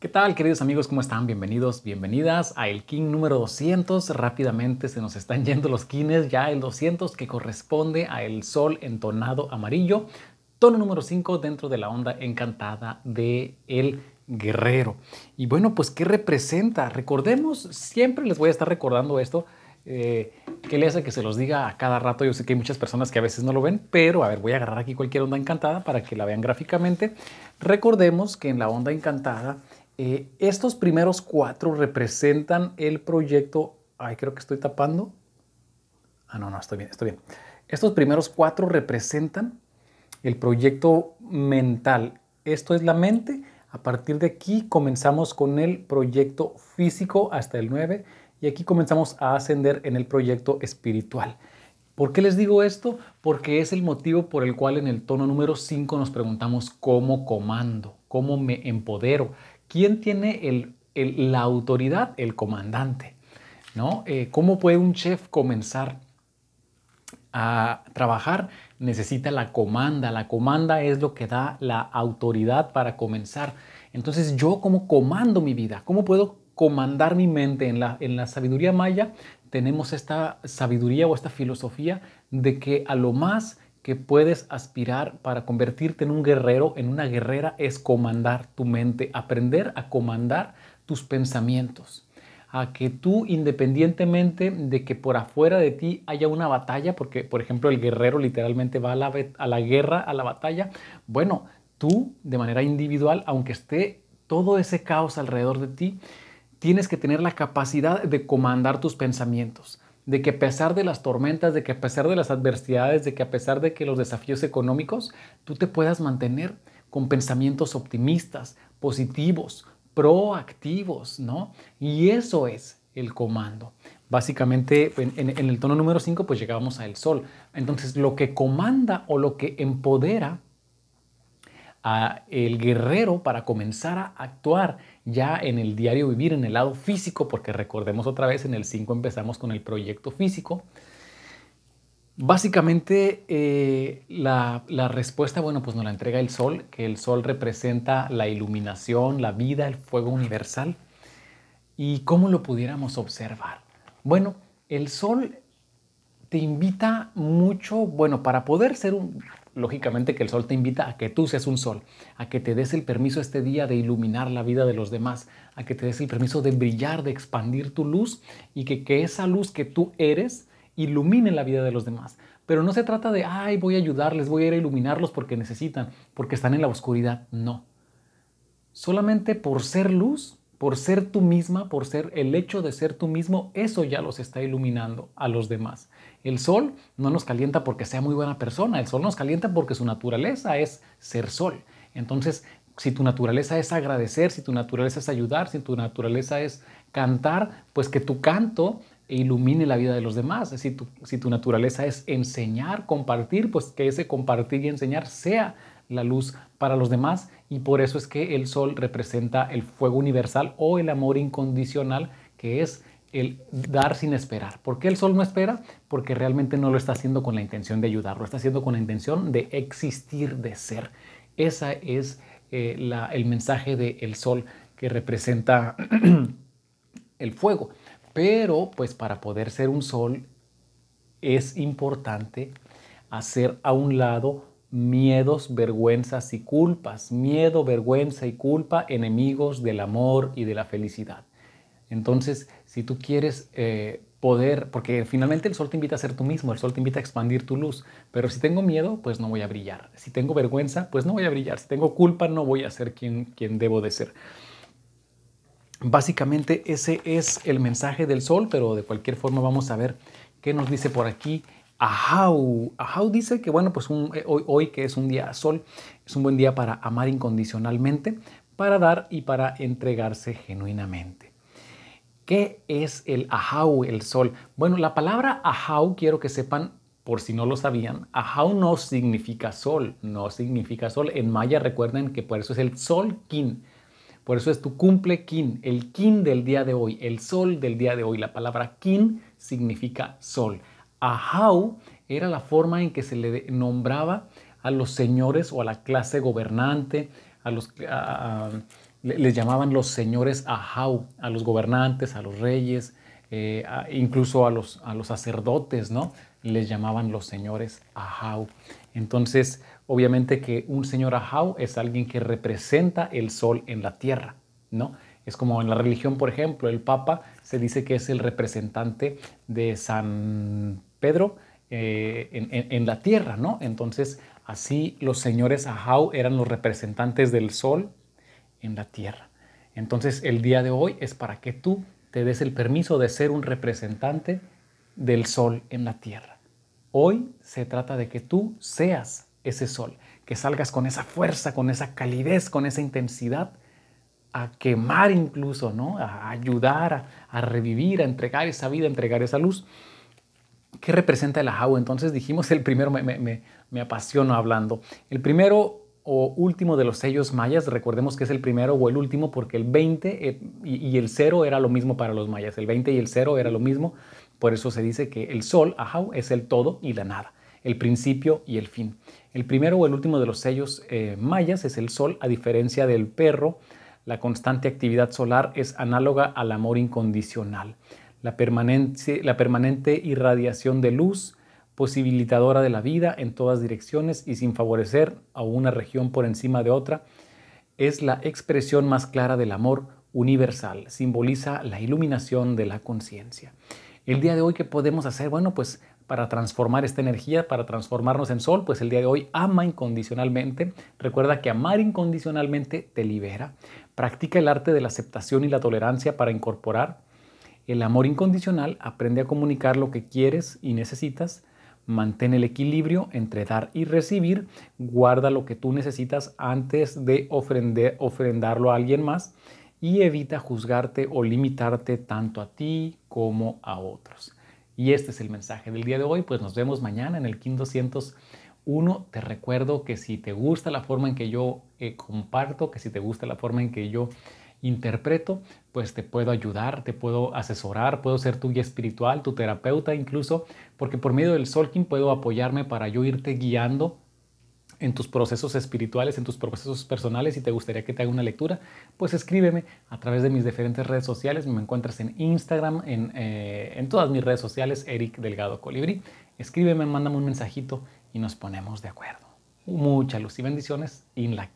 ¿Qué tal, queridos amigos? ¿Cómo están? Bienvenidos, bienvenidas a el King número 200. Rápidamente se nos están yendo los Kines, ya el 200 que corresponde a el sol entonado amarillo, tono número 5 dentro de la onda encantada de el guerrero. Y bueno, pues ¿qué representa? Recordemos, siempre les voy a estar recordando esto, eh, ¿qué le hace que se los diga a cada rato? Yo sé que hay muchas personas que a veces no lo ven, pero a ver, voy a agarrar aquí cualquier onda encantada para que la vean gráficamente. Recordemos que en la onda encantada eh, estos primeros cuatro representan el proyecto. Ay, creo que estoy tapando. Ah, no, no, estoy bien, estoy bien. Estos primeros cuatro representan el proyecto mental. Esto es la mente. A partir de aquí comenzamos con el proyecto físico hasta el 9 y aquí comenzamos a ascender en el proyecto espiritual. ¿Por qué les digo esto? Porque es el motivo por el cual en el tono número 5 nos preguntamos cómo comando, cómo me empodero, ¿Quién tiene la autoridad? El comandante. Eh, ¿Cómo puede un chef comenzar a trabajar? Necesita la comanda. La comanda es lo que da la autoridad para comenzar. Entonces, ¿yo cómo comando mi vida? ¿Cómo puedo comandar mi mente? En la, en la sabiduría maya tenemos esta sabiduría o esta filosofía de que a lo más que puedes aspirar para convertirte en un guerrero, en una guerrera, es comandar tu mente, aprender a comandar tus pensamientos a que tú independientemente de que por afuera de ti haya una batalla, porque por ejemplo el guerrero literalmente va a la, a la guerra, a la batalla, bueno, tú de manera individual, aunque esté todo ese caos alrededor de ti, tienes que tener la capacidad de comandar tus pensamientos de que a pesar de las tormentas, de que a pesar de las adversidades, de que a pesar de que los desafíos económicos, tú te puedas mantener con pensamientos optimistas, positivos, proactivos, ¿no? Y eso es el comando. Básicamente, en, el tono número 5, pues llegábamos al sol. Entonces, lo que comanda o lo que empodera a el guerrero para comenzar a actuar ya en el diario vivir, en el lado físico, porque recordemos otra vez, en el 5 empezamos con el proyecto físico. Básicamente eh, la, la, respuesta, bueno, pues nos la entrega el sol, que el sol representa la iluminación, la vida, el fuego universal. ¿Y cómo lo pudiéramos observar? Bueno, el sol te invita mucho, bueno, para poder ser un, lógicamente que el sol te invita a que tú seas un sol, a que te des el permiso este día de iluminar la vida de los demás, a que te des el permiso de brillar, de expandir tu luz y que, que esa luz que tú eres ilumine la vida de los demás. Pero no se trata de, ay, voy a ayudarles, voy a ir a iluminarlos porque necesitan, porque están en la oscuridad. No. Solamente por ser luz, por ser tú misma, por ser el hecho de ser tú mismo, eso ya los está iluminando a los demás. El sol no nos calienta porque sea muy buena persona, el sol nos calienta porque su naturaleza es ser sol. Entonces, si tu naturaleza es agradecer, si tu naturaleza es ayudar, si tu naturaleza es cantar, pues que tu canto ilumine la vida de los demás. Si tu, si tu naturaleza es enseñar, compartir, pues que ese compartir y enseñar sea la luz para los demás y por eso es que el sol representa el fuego universal o el amor incondicional, que es el dar sin esperar. ¿Por qué el sol no espera? Porque realmente no lo está haciendo con la intención de ayudar, lo está haciendo con la intención de existir, de ser. Esa es eh, el mensaje del sol que representa el fuego. Pero pues para poder ser un sol es importante hacer a un lado miedos, vergüenzas y culpas. Miedo, vergüenza y culpa, enemigos del amor y de la felicidad. Entonces, si tú quieres eh, poder, porque finalmente el sol te invita a ser tú mismo, el sol te invita a expandir tu luz, pero si tengo miedo, pues no voy a brillar. Si tengo vergüenza, pues no voy a brillar. Si tengo culpa, no voy a ser quien, quien debo de ser. Básicamente ese es el mensaje del sol, pero de cualquier forma vamos a ver qué nos dice por aquí Ahau. Ahau dice que, bueno, pues eh, hoy, hoy que es un día sol, es un buen día para amar incondicionalmente, para dar y para entregarse genuinamente. ¿Qué es el ahau, el sol? Bueno, la palabra ahau, quiero que sepan, por si no lo sabían, ahau no significa sol, no significa sol. En maya recuerden que por eso es el sol kin, por eso es tu cumple kin, el kin del día de hoy, el sol del día de hoy. La palabra kin significa sol. Ahau era la forma en que se le nombraba a los señores o a la clase gobernante, a los, les llamaban los señores Ahau, a los gobernantes, a los reyes, eh, incluso a los, a los sacerdotes, ¿no? Les llamaban los señores Ahau. Entonces, obviamente que un señor Ahau es alguien que representa el sol en la tierra, ¿no? Es como en la religión, por ejemplo, el Papa se dice que es el representante de San Pedro eh, en, la tierra, ¿no? Entonces, así los señores Ahau eran los representantes del sol en la tierra. Entonces, el día de hoy es para que tú te des el permiso de ser un representante del sol en la tierra. Hoy se trata de que tú seas ese sol, que salgas con esa fuerza, con esa calidez, con esa intensidad a quemar incluso, ¿no? A ayudar, a, a revivir, a entregar esa vida, a entregar esa luz. ¿Qué representa el ajau? Entonces dijimos, el primero me, me, apasiono hablando. El primero o último de los sellos mayas, recordemos que es el primero o el último porque el 20 eh, y el 0 era lo mismo para los mayas, el 20 y el 0 era lo mismo, por eso se dice que el sol, ajau, es el todo y la nada, el principio y el fin. El primero o el último de los sellos eh, mayas es el sol, a diferencia del perro, la constante actividad solar es análoga al amor incondicional la permanente, irradiación de luz posibilitadora de la vida en todas direcciones y sin favorecer a una región por encima de otra, es la expresión más clara del amor universal, simboliza la iluminación de la conciencia. El día de hoy, ¿qué podemos hacer? Bueno, pues para transformar esta energía, para transformarnos en sol, pues el día de hoy ama incondicionalmente. Recuerda que amar incondicionalmente te libera. Practica el arte de la aceptación y la tolerancia para incorporar el amor incondicional aprende a comunicar lo que quieres y necesitas, mantén el equilibrio entre dar y recibir, guarda lo que tú necesitas antes de ofrendarlo a alguien más y evita juzgarte o limitarte tanto a ti como a otros. Y este es el mensaje del día de hoy, pues nos vemos mañana en el King 201. Te recuerdo que si te gusta la forma en que yo eh, comparto, que si te gusta la forma en que yo interpreto, pues te puedo ayudar, te puedo asesorar, puedo ser tu guía espiritual, tu terapeuta incluso, porque por medio del Solkin puedo apoyarme para yo irte guiando en tus procesos espirituales, en tus procesos personales, y te gustaría que te haga una lectura, pues escríbeme a través de mis diferentes redes sociales. Me encuentras en Instagram, en, eh, en todas mis redes sociales, Eric Delgado Colibrí. Escríbeme, mándame un mensajito y nos ponemos de acuerdo. Mucha luz y bendiciones. In la